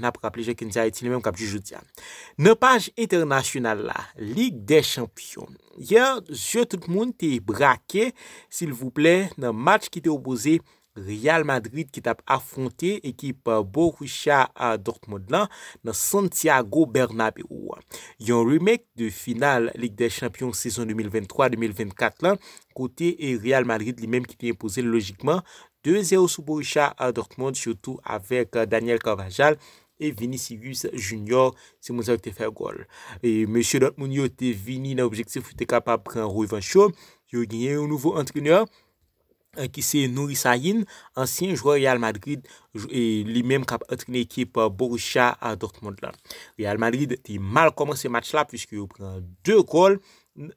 N ap kap leje kenja eti li menm kap ju jouti an. N page internasyonal la, Ligue des Champions. Yon, zyo tout moun te brake, s'il vous plè, nan match ki te opose Real Madrid ki tap afonte ekip euh, Borussia euh, Dortmund lan, nan Santiago Bernabeu. Yon remake de final Ligue des Champions sezon 2023-2024 lan, kote e Real Madrid li menm ki te impose logikman, 2-0 sou Borussia euh, Dortmund, choutou avèk Daniel Carvajal, Et Vinicius Junior se mouzak te fè gol. Et Monsieur Dortmund yo te vini l'objectif. Fou te kapap pran Rui Vanchot. Yo genye yon nouvo entreneur. Ki euh, se Nourissa Yine. Ansyen joueur Real Madrid. Li mem kap entrene ekip Borussia Dortmund la. Real Madrid te mal komanse match la. Fiske yo pran 2 gol.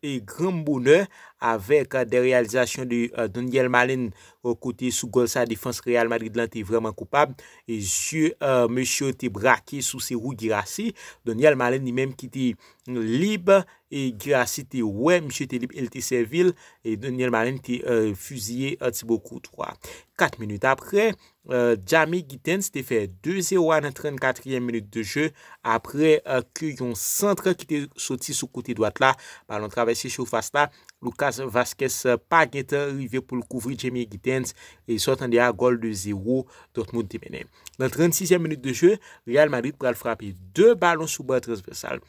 E gran mboune avèk de realizasyon euh, de Daniel Malen wò kote sou gol sa difans Real Madrid lan te vreman koupab. E jè euh, mèche te brake sou se rou Girassi. Daniel Malen ni mèm ki te libe e Girassi te wè mèche te libe, el te se vil. E Daniel Malen te fuziye tsebo koutwa. 4 minute apre, euh, Djamie Guitens te fe 2-0 nan 34e minute de je, apre euh, ki yon centre ki te soti sou kote doat la, balon travesi sou fas la, Lucas Vazquez euh, pa gen te rive pou l kouvri Djamie Guitens, e sotan de a gol 2-0 Totmoud Demene. Nan 36e minute de je, Real Madrid pral frapi 2 balon sou bat transversal.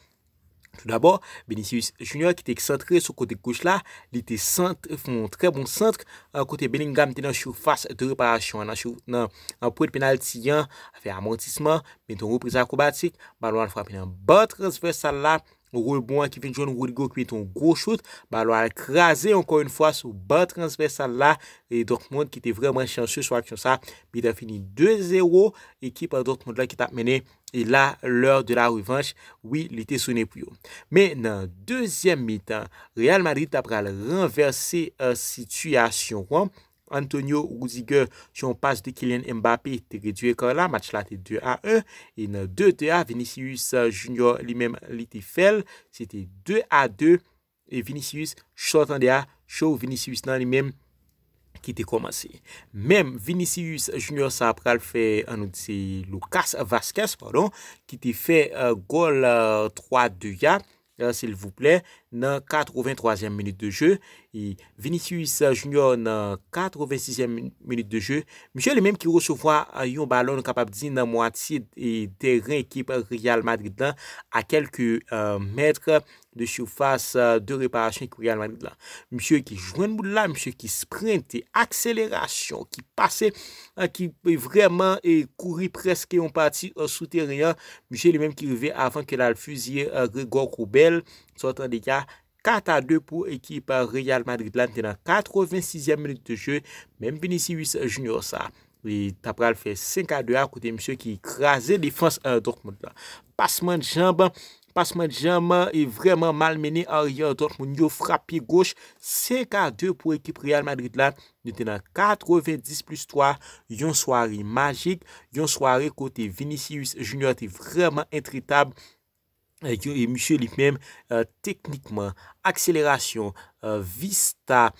Tout d'abord, Benisius Junior ki tek sentre sou kote kouj la, li te sentre, foun moun tre bon sentre, kote Beningam te nan chou fase de repara chou, nan chou nan pou et penalti yan, afe amontisme, men ton gouprize akrobatik, balouan frapi nan batre, sve sal la. Roubouan, Kevin John, Roubouan qui est un gros choute, ba l'a l'a krasé ankon yon fwa sou bat transversal la, et Dortmund ki te vreman chansou sou akyon sa, mi da fini 2-0, ekipa Dortmund la ki tap mene, et la l'or de la revanche, oui, li te sonne pou yo. Men nan deuxième mi tan, Real Madrid tap ral renverser a euh, situasyon wamp, Antonio Ruzige, joun pas de Kylian Mbappe, te gredye kwa la, match la te 2-1. E nan 2-2, Vinicius Junior li menm li te fel, se te 2-2, e Vinicius chotan de ya, chow Vinicius nan li menm ki te komanse. Mem, Vinicius Junior sa apkal fe anotse Lucas Vasquez, pardon, ki te fe gol 3-2 ya. Euh, s'il vous plaît, nan 83e minute de jeu. Et Vinicius Junior nan 86e minute de jeu. Michel est même qui recevoit euh, un ballon capable d'y na moitié des rééquipes Real Madrid à quelques euh, mètres. de soufase euh, de reparasyon ekou euh, euh, Real Madrid lan. Mchou ki jwenn mou de lan, mchou ki sprente, akselerasyon, ki pase, ki vreman e kouri preske yon pati sou teriyan, mchou li menm ki rive avan ke la fuzye Rigor Roubel, 4-2 pou ekip Real Madrid lan tenan 86e menit de jwenn, menm Penisivis Junior sa. Ta pral fe 5-2 akoute mchou ki krasen defanse. Passeman de jamban, Pasman Djamman e vreman malmeni. Ar yon dot moun yon frapi goch. 5-2 pou ekip Real Madrid la. Yon tena 90 plus 3. Yon swari magik. Yon swari kote Vinicius Junior te vreman intritab. Yon e msye li mèm teknikman. Akselerasyon, vista.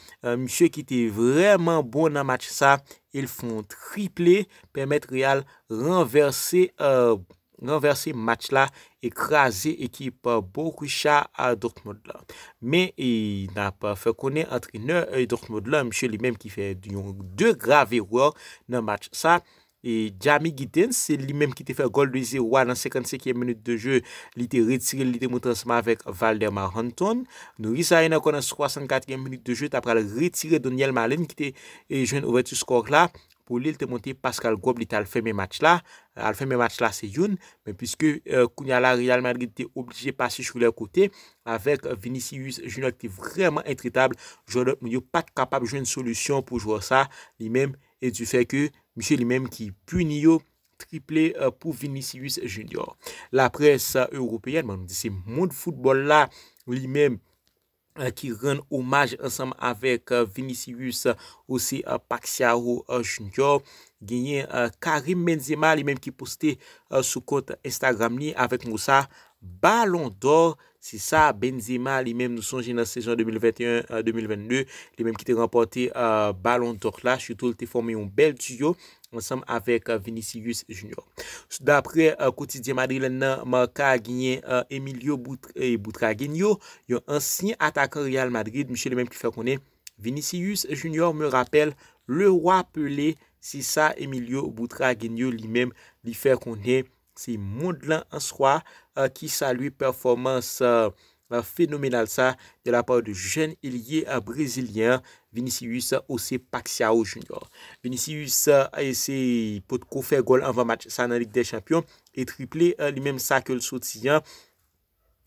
Msye ki te vreman bon nan match sa. El fon triple. Permet Real renverse. Euh, nan versi match la ekraze ekip Borussia Dortmund la. Men, e nan pa fe konen atreneur e Dortmund la, msye li menm ki fe yon de grave war nan match sa. E Djamie Giddens, li menm ki te fe gol 2-0-1 nan 55e minute de je, li te retire li te moutrasma vek Valder Marantone. Nourissa yon konen 64e minute de je tapra le retire Daniel Malen ki te je yon overtu skor la. pou lèl te monté Pascal Goblet al fèmè match la, al fèmè match la se youn, men piske euh, Kouniala Real Madrid te oblijé pasi chou lè kote, avèk euh, Vinicius Junior ki vreman entritable, moun yo pat kapab joun soulysyon pou jwa sa, li men, e du fèk monsye li men ki pun yo triplè euh, pou Vinicius Junior. La presse européenne, moun bon, di se moun foutbol la, li men, ki euh, ren omaj ansam avek euh, Vinicius, osi Paxia ou Shunjou, genyen Karim Menzema, li menm ki poste euh, sou kont Instagram li, avek Moussa Ballon d'Or, Si sa, Benzema li menm nou sonje nan sejon 2021-2022. Li menm ki te rempote balon torla. Chitoul te forme yon bel tuyo. Ansam avek euh, Vinicius Junior. Sou da apre euh, koutidye Madrid lennan, Maka genye euh, Emilio Boutra genyo. Yon ansin ataka real Madrid. Miche li menm ki fe konen Vinicius Junior. Me rappel, le wap pele. Si sa, Emilio Boutra genyo li menm li fe konen. Se moun de lan answa ki euh, sa luy performans fenomenal euh, sa de la pa ou de jen ilye euh, brésilien Vinicius Osepaksiao jounior. Vinicius a ese pot kou fè gol anvan match sa nan Ligue des Champions et triplé li menm sa ke lsot siyan.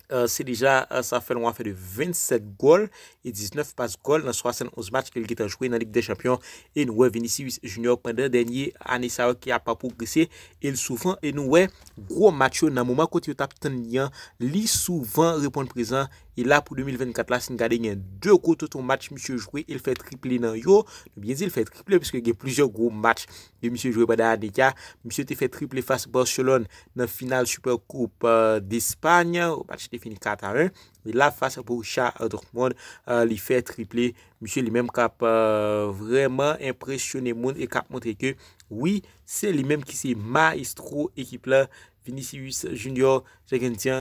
Sè dija sa fèl ou an fèl de 27 gol E 19 pas gol nan 71 match Kèl ki ta jwè nan Ligue des Champions E nou wè Vinicius Junior Pendèr denye Anissaou ki a pa progresè E nou wè gros matchou euh, Nan mouman koti yo tap ten liyan Li souvan repon prezant E la pou 2024 la sin gade gen 2 koutou ton match. Monsieur Joué il fè triplé nan yo. Bien zi il fè triplé. Piske gen plusieurs gros match. De Monsieur Joué Badadekia. Monsieur te fè triplé face Barcelone. Nan final Supercoupe euh, d'Espagne. Ou match de Finicata 1. E la face Borussia euh, Dortmund. Euh, li fè triplé. Monsieur li men kap vremen impressioné moun. E kap montre ke. Oui. Se li men ki se maestro ekip la. Vinicius Junior. Jekentien.